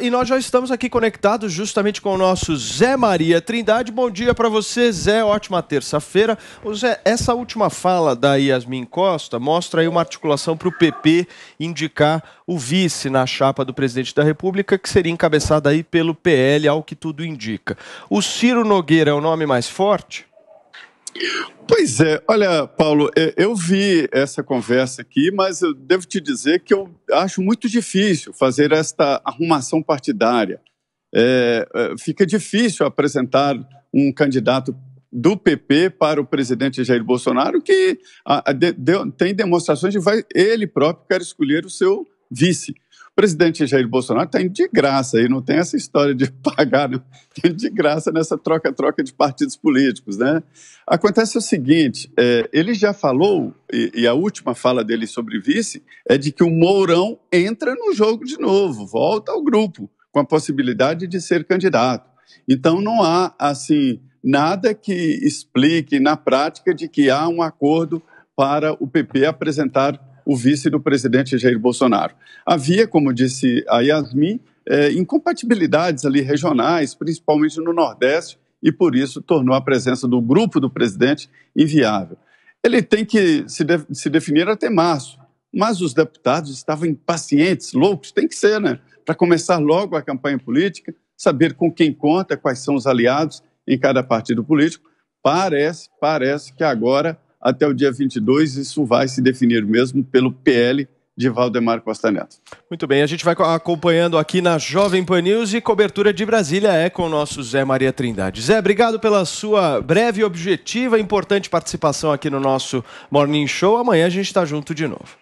E nós já estamos aqui conectados justamente com o nosso Zé Maria Trindade. Bom dia para você, Zé. Ótima terça-feira. Zé, essa última fala da Yasmin Costa mostra aí uma articulação para o PP indicar o vice na chapa do presidente da República, que seria encabeçada aí pelo PL, ao que tudo indica. O Ciro Nogueira é o nome mais forte? Pois é, olha, Paulo, é, eu vi essa conversa aqui, mas eu devo te dizer que eu acho muito difícil fazer esta arrumação partidária. É, é fica difícil apresentar um candidato do PP para o presidente Jair Bolsonaro, que tem demonstrações de vai ele próprio quer escolher o seu vice. O presidente Jair Bolsonaro está indo de graça aí, não tem essa história de pagar, não. Né? Tá de graça nessa troca-troca de partidos políticos, né? Acontece o seguinte, é, ele já falou, e, e, a última fala dele sobre vice, é de que o Mourão entra no jogo de novo, volta ao grupo, com a possibilidade de ser candidato. Então não há, assim, nada que explique na prática de que há um acordo para o PP apresentar o vice do presidente Jair Bolsonaro. Havia, como disse a Yasmin, é, incompatibilidades ali regionais, principalmente no Nordeste, e por isso tornou a presença do grupo do presidente inviável. Ele tem que se, de, se definir até março, mas os deputados estavam impacientes, loucos, tem que ser, né? Para começar logo a campanha política, saber com quem conta, quais são os aliados em cada partido político. Parece, parece que agora até o dia 22. Isso vai se definir mesmo pelo PL de Valdemar Costa Neto. Muito bem, a gente vai acompanhando aqui na Jovem Pan News e cobertura de Brasília é com o nosso Zé Maria Trindade. Zé, obrigado pela sua breve, objetiva e importante participação aqui no nosso Morning Show. Amanhã a gente está junto de novo.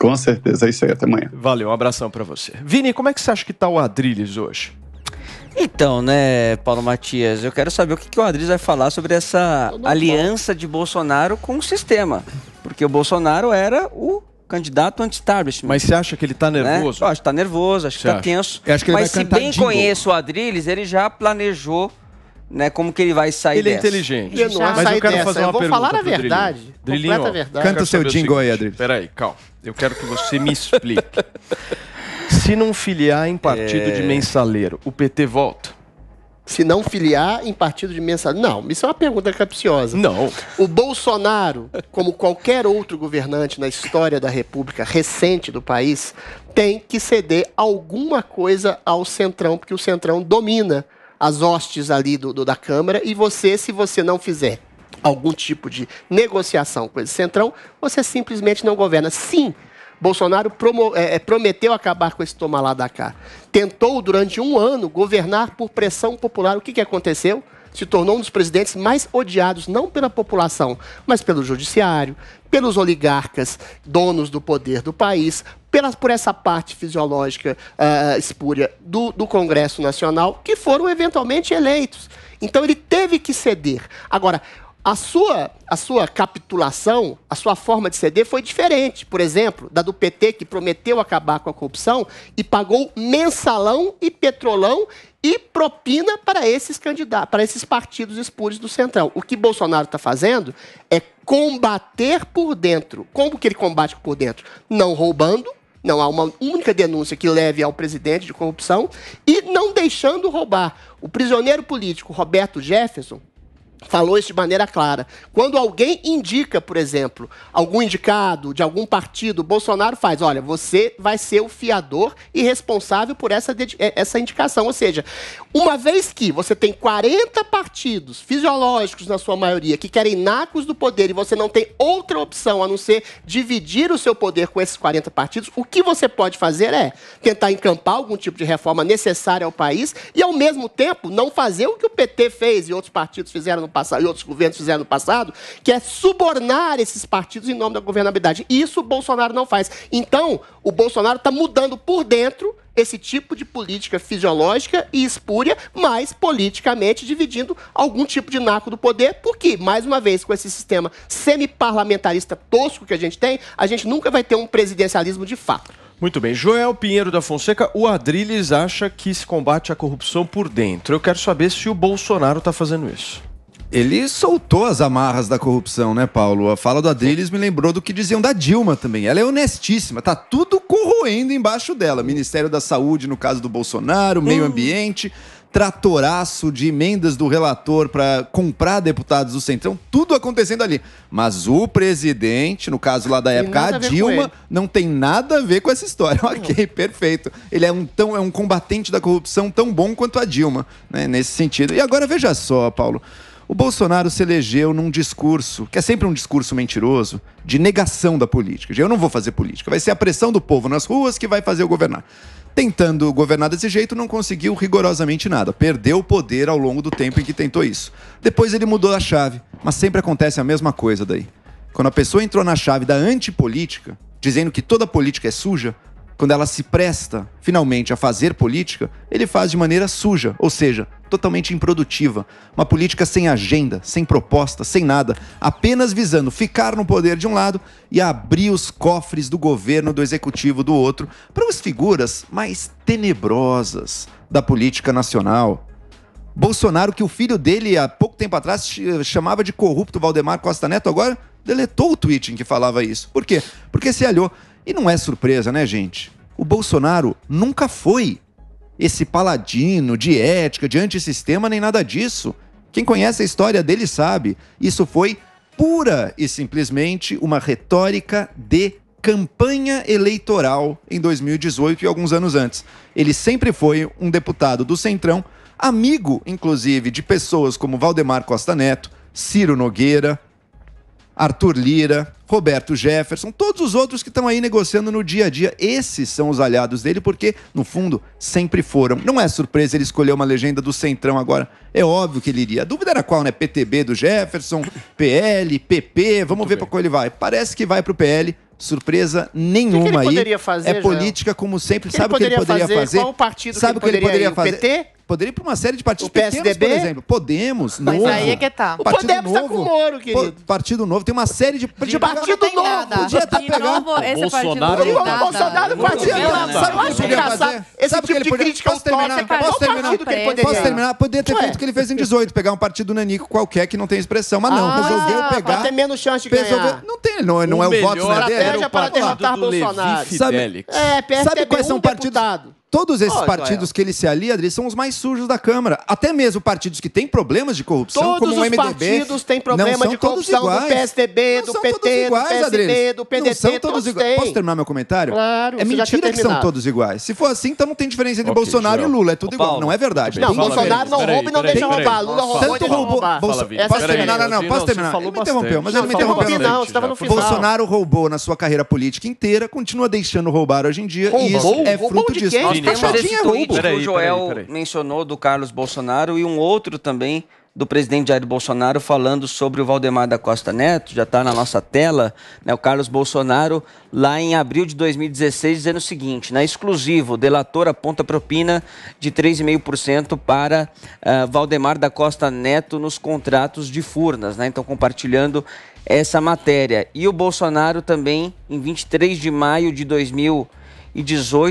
Com certeza, é isso aí. Até amanhã. Valeu, um abração para você. Vini, como é que você acha que está o Adrilles hoje? Então, né, Paulo Matias, eu quero saber o que, que o Adris vai falar sobre essa aliança de Bolsonaro com o sistema. Porque o Bolsonaro era o candidato anti-establishment. Mas você acha que ele está né? nervoso? Né? Eu acho que está nervoso, acho que está tenso. Acho que Mas se bem conheço o Adriles, ele já planejou né, como que ele vai sair ele é dessa. é inteligente. Ele mas eu quero dessa. fazer uma uma eu vou pergunta falar a verdade, Drilinho. Drilinho, verdade. Canta o seu jingle aí, Adriles. Peraí, calma. Eu quero que você me explique. Se não filiar em partido é... de mensaleiro, o PT volta? Se não filiar em partido de mensaleiro. Não, isso é uma pergunta capciosa. Não. O Bolsonaro, como qualquer outro governante na história da República recente do país, tem que ceder alguma coisa ao Centrão, porque o Centrão domina as hostes ali do, do da Câmara e você, se você não fizer algum tipo de negociação com esse Centrão, você simplesmente não governa. Sim, Bolsonaro promo, é, é, prometeu acabar com esse tomar lá da cá. Tentou, durante um ano, governar por pressão popular. O que, que aconteceu? Se tornou um dos presidentes mais odiados, não pela população, mas pelo judiciário, pelos oligarcas, donos do poder do país, pelas, por essa parte fisiológica uh, espúria do, do Congresso Nacional, que foram eventualmente eleitos. Então ele teve que ceder. Agora, a sua, a sua capitulação, a sua forma de ceder foi diferente, por exemplo, da do PT, que prometeu acabar com a corrupção e pagou mensalão e petrolão e propina para esses candidatos, para esses partidos espúrios do Centrão. O que Bolsonaro está fazendo é combater por dentro. Como que ele combate por dentro? Não roubando, não há uma única denúncia que leve ao presidente de corrupção e não deixando roubar. O prisioneiro político Roberto Jefferson, falou isso de maneira clara. Quando alguém indica, por exemplo, algum indicado de algum partido, Bolsonaro faz, olha, você vai ser o fiador e responsável por essa, eh, essa indicação. Ou seja, uma vez que você tem 40 partidos fisiológicos, na sua maioria, que querem nacos do poder e você não tem outra opção a não ser dividir o seu poder com esses 40 partidos, o que você pode fazer é tentar encampar algum tipo de reforma necessária ao país e, ao mesmo tempo, não fazer o que o PT fez e outros partidos fizeram no passado, e outros governos fizeram no passado, que é subornar esses partidos em nome da governabilidade. E isso o Bolsonaro não faz. Então, o Bolsonaro está mudando por dentro esse tipo de política fisiológica e espúria, mas politicamente dividindo algum tipo de naco do poder, porque, mais uma vez, com esse sistema semi-parlamentarista tosco que a gente tem, a gente nunca vai ter um presidencialismo de fato. Muito bem. Joel Pinheiro da Fonseca, o Adriles acha que se combate a corrupção por dentro. Eu quero saber se o Bolsonaro está fazendo isso. Ele soltou as amarras da corrupção, né, Paulo? A fala do Adriles me lembrou do que diziam da Dilma também. Ela é honestíssima, tá tudo corroendo embaixo dela. Ministério da Saúde, no caso do Bolsonaro, meio hum. ambiente, tratoraço de emendas do relator para comprar deputados do Centrão, tudo acontecendo ali. Mas o presidente, no caso lá da época, a, Dilma, não tem nada a ver com essa história. ok, perfeito. Ele é um, tão, é um combatente da corrupção tão bom quanto a Dilma, né, nesse sentido. E agora veja só, Paulo. O Bolsonaro se elegeu num discurso, que é sempre um discurso mentiroso, de negação da política. eu não vou fazer política, vai ser a pressão do povo nas ruas que vai fazer eu governar. Tentando governar desse jeito, não conseguiu rigorosamente nada. Perdeu o poder ao longo do tempo em que tentou isso. Depois ele mudou a chave, mas sempre acontece a mesma coisa daí. Quando a pessoa entrou na chave da antipolítica, dizendo que toda política é suja, quando ela se presta finalmente a fazer política, ele faz de maneira suja, ou seja, totalmente improdutiva. Uma política sem agenda, sem proposta, sem nada, apenas visando ficar no poder de um lado e abrir os cofres do governo, do executivo do outro, para as figuras mais tenebrosas da política nacional. Bolsonaro, que o filho dele há pouco tempo atrás chamava de corrupto Valdemar Costa Neto, agora deletou o tweet em que falava isso. Por quê? Porque se alhou e não é surpresa, né, gente? O Bolsonaro nunca foi esse paladino de ética, de antissistema, nem nada disso. Quem conhece a história dele sabe. Isso foi pura e simplesmente uma retórica de campanha eleitoral em 2018 e alguns anos antes. Ele sempre foi um deputado do Centrão, amigo, inclusive, de pessoas como Valdemar Costa Neto, Ciro Nogueira, Arthur Lira, Roberto Jefferson, todos os outros que estão aí negociando no dia a dia. Esses são os aliados dele, porque, no fundo, sempre foram. Não é surpresa ele escolher uma legenda do Centrão agora. É óbvio que ele iria. A dúvida era qual, né? PTB do Jefferson, PL, PP. Vamos Muito ver para qual ele vai. Parece que vai para o PL. Surpresa nenhuma que que aí. Fazer, é política, Joel? como sempre. Que Sabe o que ele poderia fazer? fazer? Qual o partido Sabe que ele poderia, poderia fazer? PT? Poderia ir para uma série de partidos PSDB? pequenos, por exemplo. Podemos, Mas Novo. aí é que tá. O Partido Podemos Novo, tá com o Moro, querido. partido Novo, tem uma série de... de, de Partido Novo! Nada. Podia tá pegando... Novo, esse é Bolsonaro, tá. partido nada. Bolsonaro podia... Sabe o que ele podia fazer? Esse tipo de crítica posso terminar? Posso terminar? Posso terminar? Poderia ter feito o que ele fez em 18, pegar um partido nanico qualquer que não tem expressão. Mas não, ah, resolveu pegar... Tem ter menos chance de ganhar. Não tem, não é o voto dele. É Estratégia para derrotar Bolsonaro. Sabe quais são partidos... Todos esses oh, partidos Joel. que ele se alia, Adri, são os mais sujos da Câmara. Até mesmo partidos que têm problemas de corrupção, todos como o MDB. Todos os partidos têm problema de corrupção, do PSDB, não do PT, iguais, do PSDB, Adri. do PDT, não são todos iguais. Posso terminar meu comentário? Claro. É mentira que são todos iguais. Se for assim, então não tem diferença entre okay, Bolsonaro Joel. e Lula. É tudo igual. Não é verdade. Não, Bolsonaro não rouba e não deixa roubar. Lula roubou e deixa roubar. Posso terminar? Não, não, posso terminar. Ele me interrompeu, mas ele me interrompeu. Não, não estava no final. Bolsonaro roubou na sua carreira política inteira, continua deixando roubar hoje em dia. E isso é fruto disso. Nós temos esse tweet que o Joel peraí, peraí. mencionou do Carlos Bolsonaro e um outro também do presidente Jair Bolsonaro falando sobre o Valdemar da Costa Neto, já está na nossa tela, né, o Carlos Bolsonaro, lá em abril de 2016, dizendo o seguinte, né, exclusivo, delator aponta propina de 3,5% para uh, Valdemar da Costa Neto nos contratos de Furnas, né, então compartilhando essa matéria. E o Bolsonaro também, em 23 de maio de 2016, e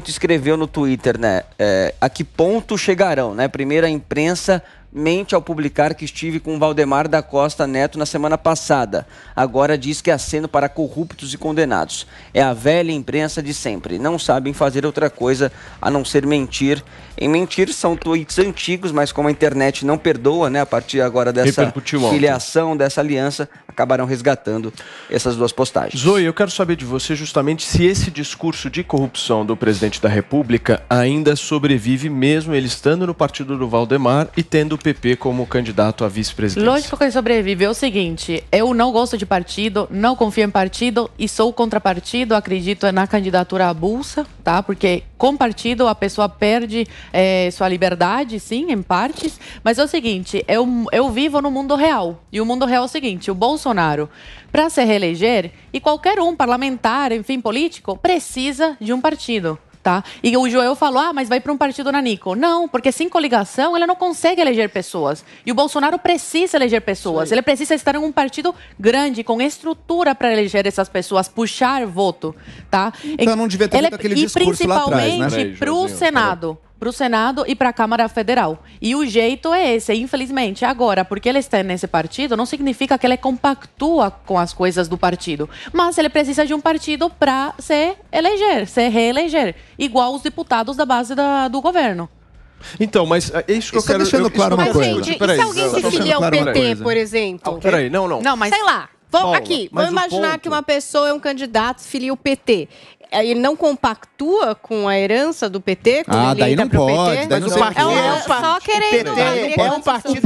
escreveu no Twitter, né? É, a que ponto chegarão, né? Primeiro a imprensa, mente ao publicar que estive com Valdemar da Costa Neto na semana passada. Agora diz que é aceno para corruptos e condenados. É a velha imprensa de sempre. Não sabem fazer outra coisa a não ser mentir. Em mentir são tweets antigos, mas como a internet não perdoa, né, a partir agora dessa filiação, dessa aliança, acabarão resgatando essas duas postagens. Zoe, eu quero saber de você justamente se esse discurso de corrupção do presidente da República ainda sobrevive mesmo ele estando no partido do Valdemar e tendo PP como candidato a vice-presidente? Lógico que sobrevive. É o seguinte, eu não gosto de partido, não confio em partido e sou contra partido, acredito na candidatura bolsa, tá? Porque com partido a pessoa perde é, sua liberdade, sim, em partes. Mas é o seguinte, eu, eu vivo no mundo real. E o mundo real é o seguinte, o Bolsonaro, para se reeleger, e qualquer um parlamentar, enfim, político, precisa de um partido tá? E o Joel falou, ah, mas vai para um partido nanico. Não, porque sem coligação ela não consegue eleger pessoas. E o Bolsonaro precisa eleger pessoas. Ele precisa estar em um partido grande, com estrutura para eleger essas pessoas, puxar voto, tá? Então não devia ter ele, aquele discurso lá atrás, né? E principalmente para o Senado para o Senado e para a Câmara Federal. E o jeito é esse, infelizmente. Agora, porque ele está nesse partido, não significa que ele compactua com as coisas do partido, mas ele precisa de um partido para se eleger, se reeleger, igual os deputados da base da, do governo. Então, mas é, é isso que eu tá quero... deixando eu, claro uma coisa. Gente, peraí, se alguém se filia ao PT, por exemplo? Ah, peraí, não, não. Não, mas... Sei lá. Vamos aqui, vamos imaginar ponto... que uma pessoa é um candidato, filia o PT ele não compactua com a herança do PT? Com ah, daí não pode. Daí não pode. É, um, é um só querendo. PT né? é, é um partido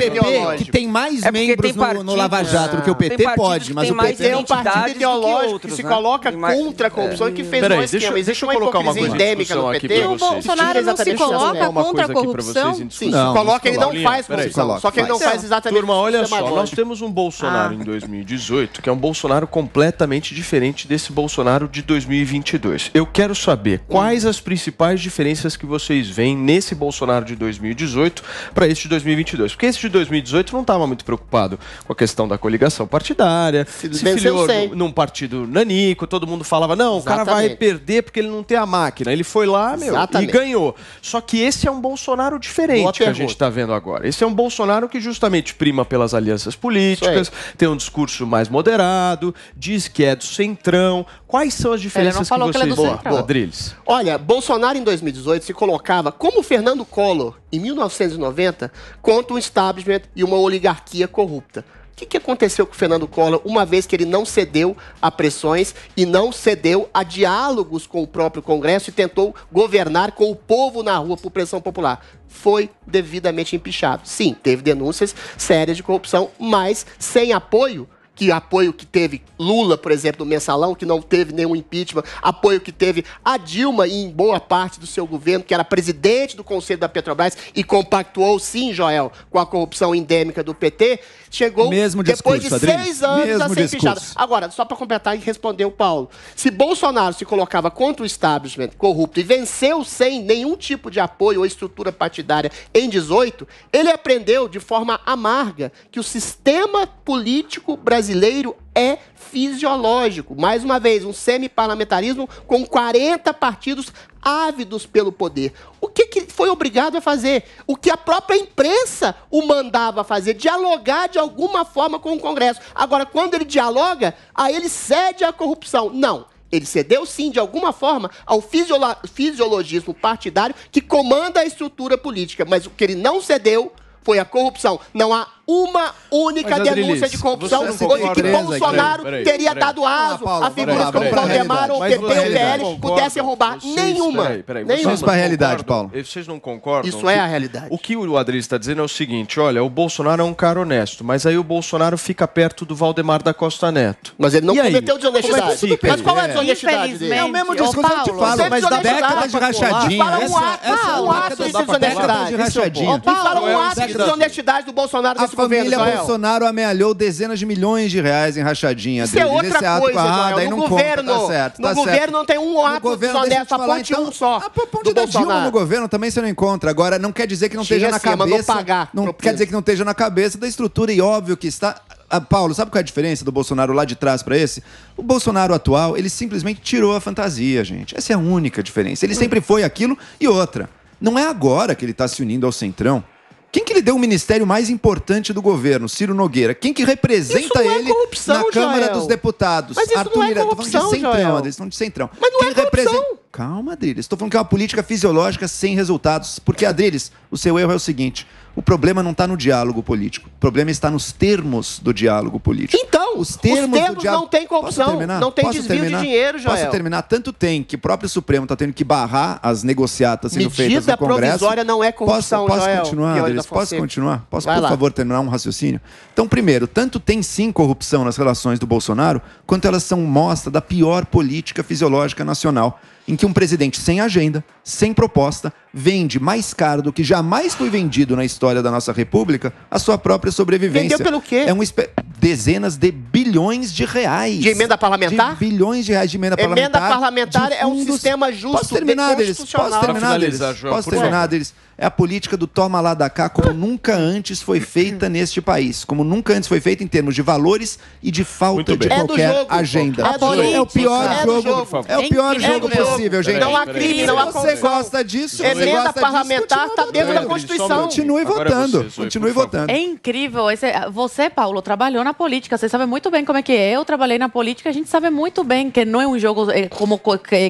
que tem mais é membros tem no, no, Lava Jato né? é do que o PT, pode. Mas o PT é um partido ideológico outros, que se né? coloca contra a é. corrupção e que fez Peraí, mais deixa, eu colocar uma coisa endêmica no PT. O Bolsonaro não se coloca contra a corrupção? Sim, se coloca, ele não faz corrupção. Só que ele não faz exatamente Turma, olha só, nós temos um Bolsonaro ah. em 2018 que é um Bolsonaro completamente diferente desse Bolsonaro de 2022. 2022. Eu quero saber quais as principais diferenças que vocês veem nesse Bolsonaro de 2018 para esse de 2022. Porque esse de 2018 não estava muito preocupado com a questão da coligação partidária, se, se filiou num partido nanico, todo mundo falava, não, Exatamente. o cara vai perder porque ele não tem a máquina. Ele foi lá, meu, Exatamente. e ganhou. Só que esse é um Bolsonaro diferente que a gente está vendo agora. Esse é um Bolsonaro que justamente prima pelas alianças políticas, tem um discurso mais moderado, diz que é do centrão. Quais são as diferenças que vocês do boa, Central. Boa. Olha, Bolsonaro em 2018 se colocava como Fernando Collor em 1990 contra um establishment e uma oligarquia corrupta. O que, que, aconteceu com o Fernando Collor, uma vez que ele não cedeu a pressões e não cedeu a diálogos com o próprio Congresso e tentou governar com o povo na rua por pressão popular? Foi devidamente empichado. Sim, teve denúncias sérias de corrupção, mas sem apoio que apoio que teve Lula, por exemplo, no mensalão, que não teve nenhum impeachment, apoio que teve a Dilma em boa parte do seu governo, que era presidente do Conselho da Petrobras e compactuou, sim, Joel, com a corrupção endêmica do PT, chegou Mesmo depois discurso, de seis anos Mesmo a ser pichada. Agora, só para completar e responder o Paulo, se Bolsonaro se colocava contra o establishment corrupto e venceu sem nenhum tipo de apoio ou estrutura partidária em 18, ele aprendeu de forma amarga que o sistema político brasileiro brasileiro é fisiológico. Mais uma vez, um semi-parlamentarismo com 40 partidos ávidos pelo poder. O que, que foi obrigado a fazer? O que a própria imprensa o mandava fazer? Dialogar de alguma forma com o Congresso. Agora, quando ele dialoga, aí ele cede à corrupção. Não. Ele cedeu, sim, de alguma forma, ao fisiolo fisiologismo partidário que comanda a estrutura política. Mas o que ele não cedeu foi a corrupção. Não há uma única Mas, denúncia Adrilis, de corrupção onde que Bolsonaro teria peraí. dado aso a figuras como Valdemar ou PT ou PL pudessem roubar vocês, nenhuma. Peraí, nenhuma. Isso para a realidade, Paulo. Vocês não concordam? Isso é a realidade. O que o Adriano está dizendo é o seguinte, olha, o Bolsonaro é um cara honesto, mas aí o Bolsonaro fica perto do Valdemar da Costa Neto. Mas ele não cometeu desonestidade. É mas qual é a desonestidade dele? É o mesmo discurso que eu te falo, mas da década de rachadinha. Fala um ato de desonestidade. Fala um ato de desonestidade do Bolsonaro de família Israel. Bolsonaro amealhou dezenas de milhões de reais em rachadinha Isso é dele. é outra coisa, ato, ah, daí no não governo. Conta, tá certo, no tá governo certo. não tem um ato governo, a ponte então, um só. A ponte da Dilma no governo também você não encontra. Agora, não quer dizer que não esteja na assim, cabeça... Pagar não quer dizer que não esteja na cabeça da estrutura, e óbvio que está... Ah, Paulo, sabe qual é a diferença do Bolsonaro lá de trás para esse? O Bolsonaro atual, ele simplesmente tirou a fantasia, gente. Essa é a única diferença. Ele sempre foi aquilo e outra. Não é agora que ele está se unindo ao Centrão. Quem que lhe deu o ministério mais importante do governo, Ciro Nogueira? Quem que representa é ele na Câmara dos Deputados? Mas isso Arthur não é corrupção, Miranda. Estão de centrão, Joel. eles estão de centrão. Mas não é Quem é corrupção. Representa... Calma, Adriles. Estou falando que é uma política fisiológica sem resultados. Porque, Adriles, o seu erro é o seguinte: o problema não está no diálogo político. O problema está nos termos do diálogo político. Então, os termos, os termos diálogo... não tem corrupção, não tem Posso desvio terminar? de dinheiro, Joel. Posso terminar? Tanto tem que o próprio Supremo está tendo que barrar as negociatas sendo Medida feitas no Congresso. Medida provisória não é corrupção, Posso, posso Joel, continuar, Adriles? Posso continuar? Posso, Vai por lá. favor, terminar um raciocínio? Então, primeiro, tanto tem sim corrupção nas relações do Bolsonaro, quanto elas são mostra da pior política fisiológica nacional, em que que um presidente sem agenda, sem proposta, vende mais caro do que jamais foi vendido na história da nossa república a sua própria sobrevivência. Vendeu pelo quê? É um espe... dezenas de bilhões de reais. De emenda parlamentar? De bilhões de reais de emenda, parlamentar. Emenda parlamentar é um sistema justo, Posso terminar, deles? Posso terminar, deles? Posso terminar, deles? É a política do toma lá da cá como nunca antes foi feita neste país. Como nunca antes foi feita em termos de valores e de falta de é qualquer é jogo, agenda. É, é, o pior é jogo. jogo. É o pior jogo possível, gente. Não há crime, não há Se você gosta disso, emenda parlamentar está dentro da Constituição. Continue votando. Continue votando. É incrível. É, você, Paulo, trabalhou na política. Você sabe muito bem como é que é. Eu trabalhei na política. A gente sabe muito bem que não é um jogo, é, como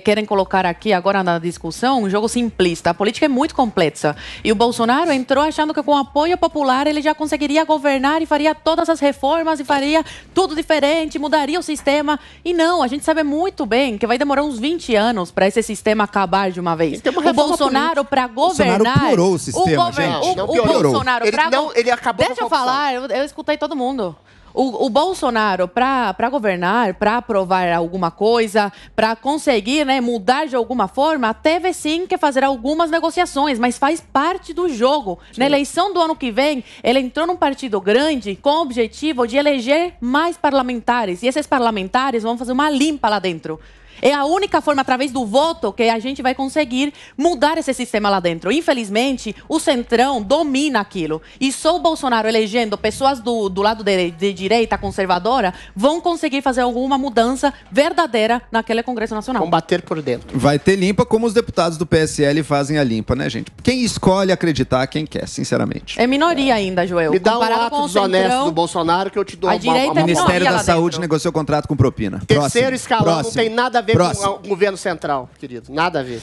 querem colocar aqui agora na discussão, um jogo simplista. A política é muito complexa. E o Bolsonaro entrou achando que com apoio popular ele já conseguiria governar e faria todas as reformas e faria tudo diferente, mudaria o sistema. E não, a gente sabe muito bem que vai demorar uns 20 anos para esse sistema acabar de uma vez. Uma o Bolsonaro Bolsonaro para governar. o Bolsonaro piorou o sistema, o gente. O, não piorou. O Bolsonaro ele, pra, não, ele acabou Deixa eu falar, eu, eu escutei todo mundo. O, o, Bolsonaro, para governar, para aprovar alguma coisa, para conseguir né, mudar de alguma forma, teve sim que fazer algumas negociações, mas faz parte do jogo. Sim. Na eleição do ano que vem, ele entrou num partido grande com o objetivo de eleger mais parlamentares. E esses parlamentares vão fazer uma limpa lá dentro. É a única forma, através do voto, que a gente vai conseguir mudar esse sistema lá dentro. Infelizmente, o Centrão domina aquilo. E só o Bolsonaro elegendo pessoas do, do lado de, de direita conservadora vão conseguir fazer alguma mudança verdadeira naquele Congresso Nacional. Combater por dentro. Vai ter limpa, como os deputados do PSL fazem a limpa, né, gente? Quem escolhe acreditar, quem quer, sinceramente. É minoria ainda, Joel. Me dá um ato desonesto do Bolsonaro que eu te dou a uma, direita uma... É o Ministério da Saúde dentro. negociou contrato com propina. Próximo. Terceiro escalão Próximo. não tem nada a ver ver Próximo. com o governo central, querido. Nada a ver.